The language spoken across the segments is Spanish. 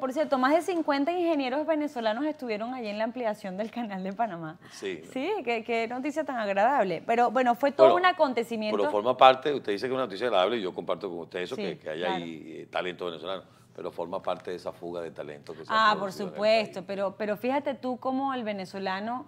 por cierto, más de 50 ingenieros venezolanos estuvieron allí en la ampliación del canal de Panamá. Sí. Sí, qué, noticia tan agradable. Pero bueno, fue todo un acontecimiento. Pero forma parte, usted dice que es una noticia agradable y yo comparto con usted eso, que, que, hay ahí eh, talento venezolano pero forma parte de esa fuga de talento que se Ah, por supuesto, pero, pero fíjate tú cómo el venezolano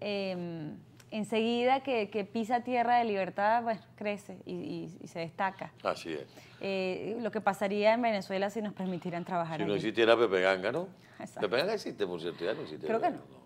em, enseguida que, pisa tierra de libertad, bueno, crece y, se destaca. Así es. Eh, lo que pasaría en Venezuela si nos permitieran trabajar. Si no existiera Pepe Ganga, ¿no? Pepe Ganga existe, por cierto, ya no existe. Creo que no.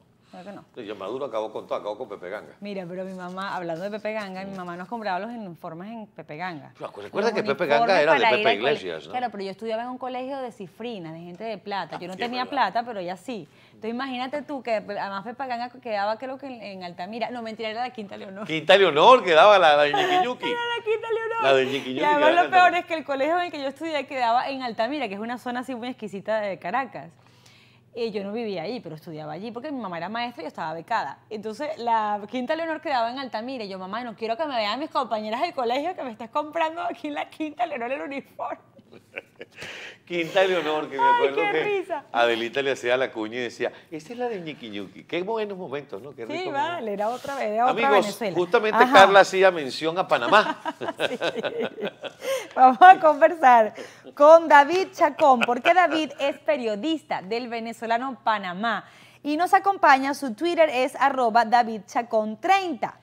Maduro acabó con todo, acabó con Pepe Ganga. Mira, pero mi mamá, hablando de Pepe Ganga, mi mm. mamá nos compraba los informes en Pepe Ganga. ¿Recuerdas recuerda que Pepe Ganga era de Pepe Iglesias, ¿no? Claro, pero yo estudiaba en un colegio de cifrinas, de gente de plata. Ah, yo no tenía plata, pero ella sí. Entonces imagínate tú que además Pepe Ganga quedaba creo que en, Altamira. No, mentira, era la Quinta Leonor. Quinta Leonor quedaba la, de de Ñuqui era la Quinta Leonor. La de Y además lo peor es que el colegio en el que yo estudié quedaba en Altamira, que es una zona así muy exquisita de Caracas. Eh, yo no vivía allí, pero estudiaba allí porque mi mamá era maestra y estaba becada. Entonces, la Quinta Leonor quedaba en Altamira. Y yo, mamá, no quiero que me vean mis compañeras del colegio que me estás comprando aquí en la Quinta Leonor el uniforme. Quinta Leonor, que me acuerdo que Adelita le hacía la cuña y decía, esta es la de Ñiqui Ñuqui. Qué buenos momentos, ¿no? sí, vale, era otra vez, Amigos, justamente Carla hacía mención a Panamá. Vamos a conversar con David Chacón, porque David es periodista del venezolano Panamá y nos acompaña, su Twitter es arroba David Chacón 30.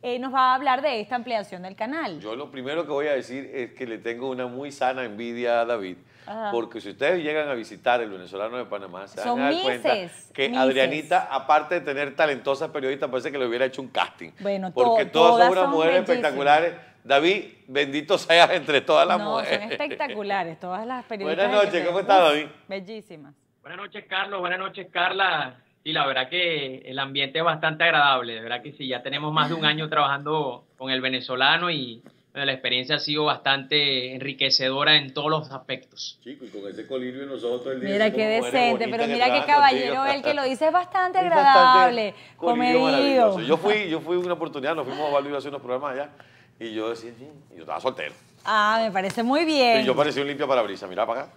Eh, nos va a hablar de esta ampliación del canal. Yo lo primero que voy a decir es que le tengo una muy sana envidia a David, porque si ustedes llegan a visitar el venezolano de Panamá, se van a dar cuenta que Adrianita, aparte de tener talentosas periodistas, parece que le hubiera hecho un casting. Bueno, porque todas, todas, son mujeres espectaculares. David, bendito seas entre todas las mujeres. Son espectaculares, todas las periodistas. Buenas noches, ¿cómo estás, David? Bellísimas. Buenas noches, Carlos. Buenas noches, Carla. Sí, la verdad que el ambiente es bastante agradable, de verdad que sí, ya tenemos más de un año trabajando con el venezolano y la experiencia ha sido bastante enriquecedora en todos los aspectos. Chico, y con ese colirio en los todo el día. Mira qué decente, pero mira qué caballero El que lo dice es bastante agradable, comedido. Yo fui, yo fui una oportunidad, nos fuimos a Valdivia a hacer unos programas allá y yo decía, yo estaba soltero. Ah, me parece muy bien. Y yo parecía un limpia brisa, mira para acá.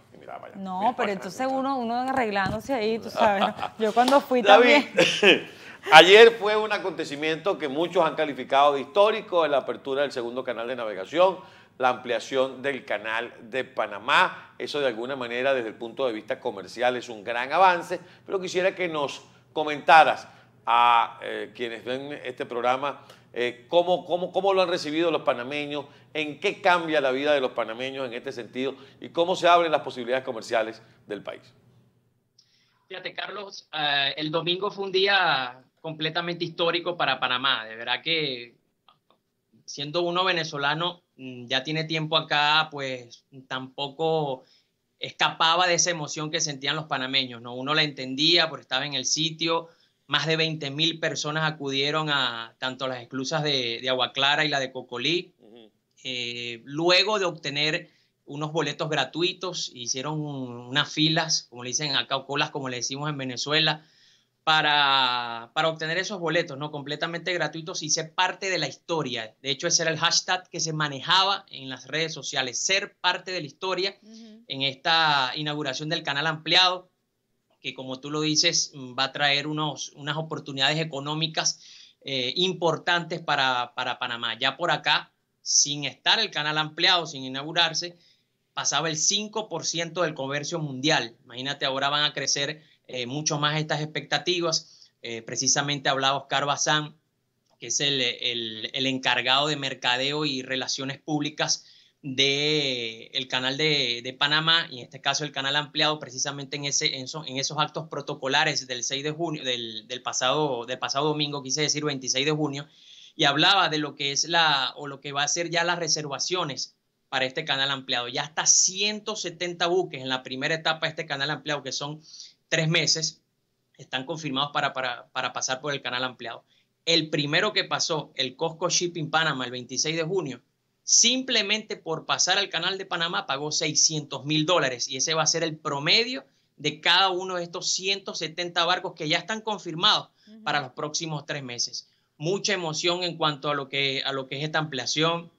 No, pero entonces uno, arreglándose ahí, tú sabes. Yo cuando fui también. Ayer fue un acontecimiento que muchos han calificado de histórico, la apertura del segundo canal de navegación, la ampliación del canal de Panamá. Eso de alguna manera desde el punto de vista comercial es un gran avance, pero quisiera que nos comentaras a eh, quienes ven este programa eh, ¿cómo, cómo, cómo, lo han recibido los panameños? ¿En qué cambia la vida de los panameños en este sentido? ¿Y cómo se abren las posibilidades comerciales del país? Fíjate, Carlos, eh, el domingo fue un día completamente histórico para Panamá. De verdad que siendo uno venezolano, mm, ya tiene tiempo acá, pues tampoco escapaba de esa emoción que sentían los panameños, ¿no? Uno la entendía porque estaba en el sitio, más de 20.000 personas acudieron a tanto las esclusas de, de Agua Clara y la de Cocolí. Eh, luego de obtener unos boletos gratuitos, hicieron unas filas, como le dicen acá, colas, como le decimos en Venezuela, para, para, obtener esos boletos, ¿no? Completamente gratuitos y ser parte de la historia. De hecho, ese era el hashtag que se manejaba en las redes sociales, ser parte de la historia en esta inauguración del canal ampliado que como tú lo dices, mm, va a traer unos, unas oportunidades económicas eh, importantes para, para, Panamá. Ya por acá, sin estar el canal ampliado, sin inaugurarse, pasaba el 5% del comercio mundial. Imagínate, ahora van a crecer eh, mucho más estas expectativas. Eh, precisamente hablaba Oscar Bazán, que es el encargado de mercadeo y relaciones públicas del el canal de, de, Panamá y en este caso el canal ampliado precisamente en, ese, en, en esos actos protocolares del 6 de junio, del, pasado, del pasado domingo, quise decir 26 de junio, y hablaba de lo que es la o lo que va a ser ya las reservaciones para este canal ampliado. Ya hasta 170 buques en la primera etapa de este canal ampliado, que son tres meses, están confirmados para, para, pasar por el canal ampliado. El primero que pasó, el Costco Shipping Panamá el 26 de junio, simplemente por pasar al canal de Panamá pagó 600 mil dólares y ese va a ser el promedio de cada uno de estos 170 barcos que ya están confirmados para los próximos tres meses. Mucha emoción en cuanto a lo que, a lo que es esta ampliación,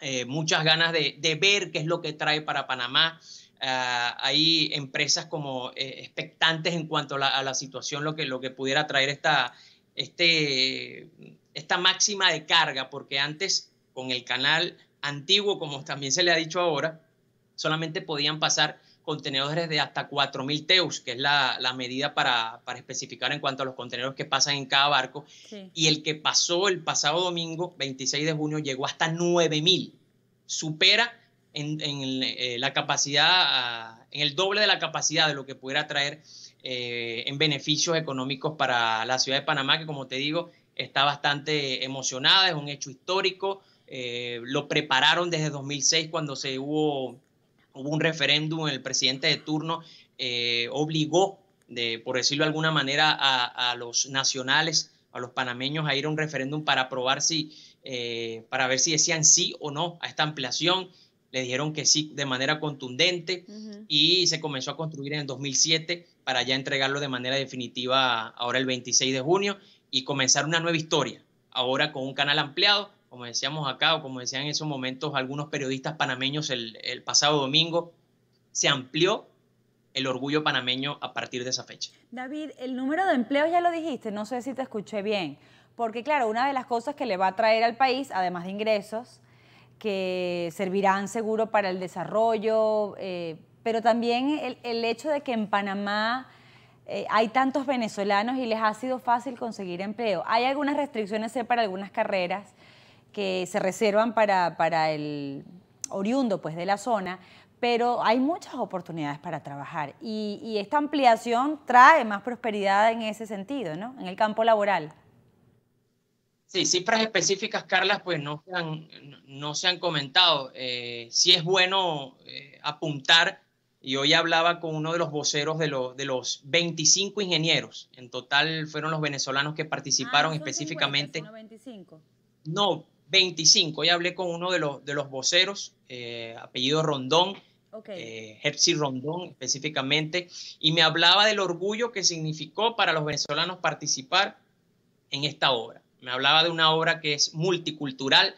eh, muchas ganas de, ver qué es lo que trae para Panamá. Ah, hay empresas como eh, expectantes en cuanto a la, situación, lo que, lo que pudiera traer esta, este, esta máxima de carga, porque antes con el canal antiguo, como también se le ha dicho ahora, solamente podían pasar contenedores de hasta 4.000 teus, que es la, la medida para, para, especificar en cuanto a los contenedores que pasan en cada barco. Y el que pasó el pasado domingo, 26 de junio, llegó hasta 9.000. Supera en, en eh, la capacidad, ah, en el doble de la capacidad de lo que pudiera traer eh, en beneficios económicos para la ciudad de Panamá, que como te digo, está bastante emocionada, es un hecho histórico eh, lo prepararon desde 2006 cuando se hubo, hubo un referéndum, el presidente de turno eh, obligó, de, por decirlo de alguna manera, a, los nacionales, a los panameños a ir a un referéndum para probar si, eh, para ver si decían sí o no a esta ampliación. Le dijeron que sí de manera contundente y se comenzó a construir en 2007 para ya entregarlo de manera definitiva ahora el 26 de junio y comenzar una nueva historia, ahora con un canal ampliado, como decíamos acá, o como decían en esos momentos algunos periodistas panameños el, pasado domingo, se amplió el orgullo panameño a partir de esa fecha. David, el número de empleos ya lo dijiste, no sé si te escuché bien, porque claro, una de las cosas que le va a traer al país, además de ingresos, que servirán seguro para el desarrollo, eh, pero también el, hecho de que en Panamá eh, hay tantos venezolanos y les ha sido fácil conseguir empleo. Hay algunas restricciones para algunas carreras que se reservan para, para el oriundo pues, de la zona, pero hay muchas oportunidades para trabajar y, esta ampliación trae más prosperidad en ese sentido, ¿no? En el campo laboral. Sí, cifras específicas, Carlas, pues no se han, no se han comentado. Eh, sí es bueno eh, apuntar, y hoy hablaba con uno de los voceros de, de, los 25 ingenieros, en total fueron los venezolanos que participaron ah, específicamente. 25. No, 25. Ya hablé con uno de los, de los voceros, eh, apellido Rondón, okay. Eh, Rondón específicamente, y me hablaba del orgullo que significó para los venezolanos participar en esta obra. Me hablaba de una obra que es multicultural.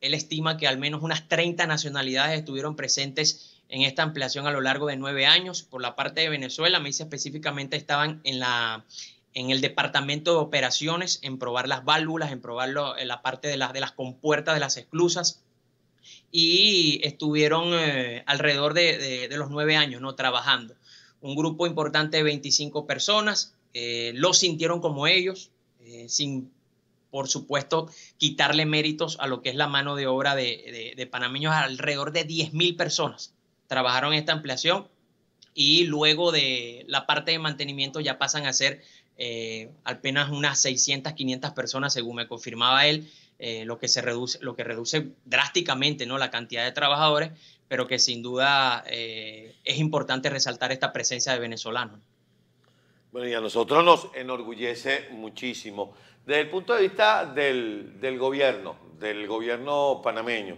Él estima que al menos unas 30 nacionalidades estuvieron presentes en esta ampliación a lo largo de nueve años. Por la parte de Venezuela, me dice específicamente, estaban en la, en el departamento de operaciones, en probar las válvulas, en probar en eh, la parte de, las de las compuertas, de las esclusas, y estuvieron eh, alrededor de, de, los nueve años ¿no? trabajando. Un grupo importante de 25 personas, eh, lo sintieron como ellos, sin, por supuesto, quitarle méritos a lo que es la mano de obra de, de panameños, alrededor de 10.000 personas trabajaron esta ampliación y luego de la parte de mantenimiento ya pasan a ser eh, apenas unas 600, 500 personas, según me confirmaba él, eh, lo, que se reduce, lo que reduce drásticamente ¿no? la cantidad de trabajadores, pero que sin duda eh, es importante resaltar esta presencia de venezolanos. Bueno, y a nosotros nos enorgullece muchísimo. Desde el punto de vista del, gobierno, del gobierno panameño,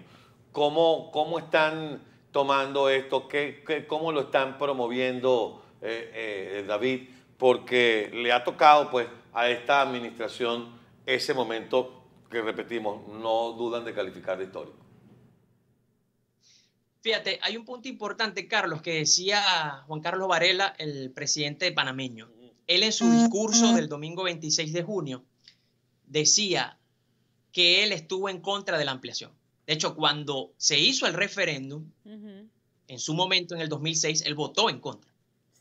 ¿cómo, cómo están tomando esto? ¿Qué, cómo lo están promoviendo, eh, David? porque le ha tocado pues a esta administración ese momento que repetimos, no dudan de calificar de histórico. Fíjate, hay un punto importante, Carlos, que decía Juan Carlos Varela, el presidente panameño. Él en su discurso del domingo 26 de junio decía que él estuvo en contra de la ampliación. De hecho, cuando se hizo el referéndum, en su momento, en el 2006, él votó en contra.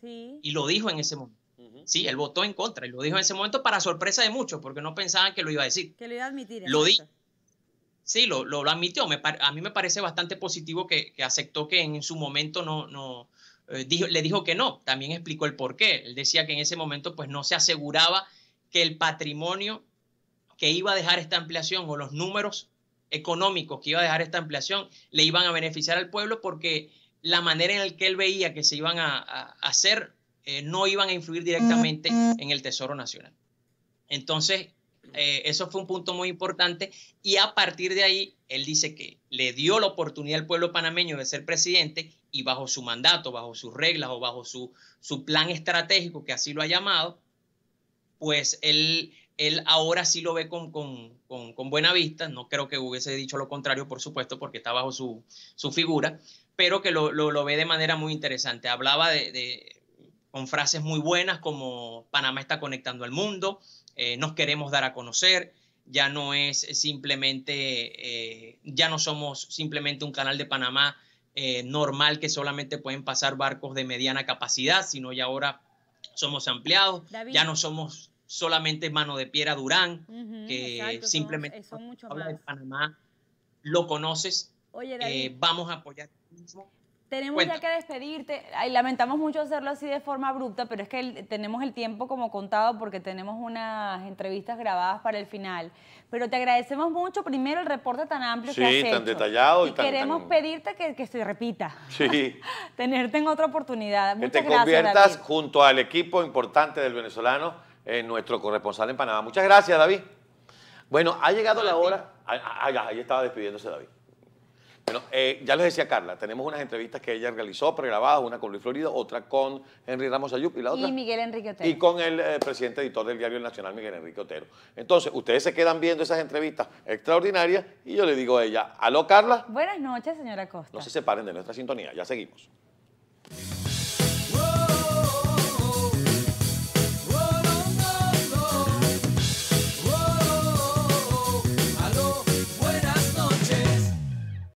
Y lo dijo en ese momento. Sí, él votó en contra y lo dijo en ese momento para sorpresa de muchos, porque no pensaban que lo iba a decir. Que lo iba a admitir. Lo di Sí, lo, lo, admitió. a mí me parece bastante positivo que, aceptó que en su momento no, no eh, le dijo que no. También explicó el por qué. Él decía que en ese momento pues no se aseguraba que el patrimonio que iba a dejar esta ampliación o los números económicos que iba a dejar esta ampliación le iban a beneficiar al pueblo porque la manera en la que él veía que se iban a hacer eh, no iban a influir directamente en el Tesoro Nacional. Entonces, eh, eso fue un punto muy importante y a partir de ahí, él dice que le dio la oportunidad al pueblo panameño de ser presidente y bajo su mandato, bajo sus reglas o bajo su, su plan estratégico, que así lo ha llamado, pues él, él ahora sí lo ve con, con, buena vista, no creo que hubiese dicho lo contrario, por supuesto, porque está bajo su, su figura, pero que lo, ve de manera muy interesante. Hablaba de con frases muy buenas como Panamá está conectando al mundo, eh, nos queremos dar a conocer, ya no es simplemente, eh, ya no somos simplemente un canal de Panamá eh, normal que solamente pueden pasar barcos de mediana capacidad, sino ya ahora somos ampliados, ya no somos solamente mano de piedra Durán, que simplemente habla de Panamá, lo conoces, vamos a apoyar tenemos ya que despedirte. lamentamos mucho hacerlo así de forma abrupta, pero es que tenemos el tiempo como contado porque tenemos unas entrevistas grabadas para el final. Pero te agradecemos mucho primero el reporte tan amplio ha que has tan detallado. Y, queremos pedirte que, se repita. Sí. Tenerte en otra oportunidad. Muchas que te conviertas junto al equipo importante del venezolano en nuestro corresponsal en Panamá. Muchas gracias, David. Bueno, ha llegado la hora. Ah, ah, ahí estaba despidiéndose David. Bueno, eh, ya les decía Carla, tenemos unas entrevistas que ella realizó pregrabadas, una con Luis Florido, otra con Henry Ramos Ayup y la otra. Y Miguel Enrique Otero. Y con el eh, presidente editor del diario Nacional, Miguel Enrique Otero. Entonces, ustedes se quedan viendo esas entrevistas extraordinarias y yo le digo a ella, aló Carla. Buenas noches, señora Costa. No se separen de nuestra sintonía, ya seguimos.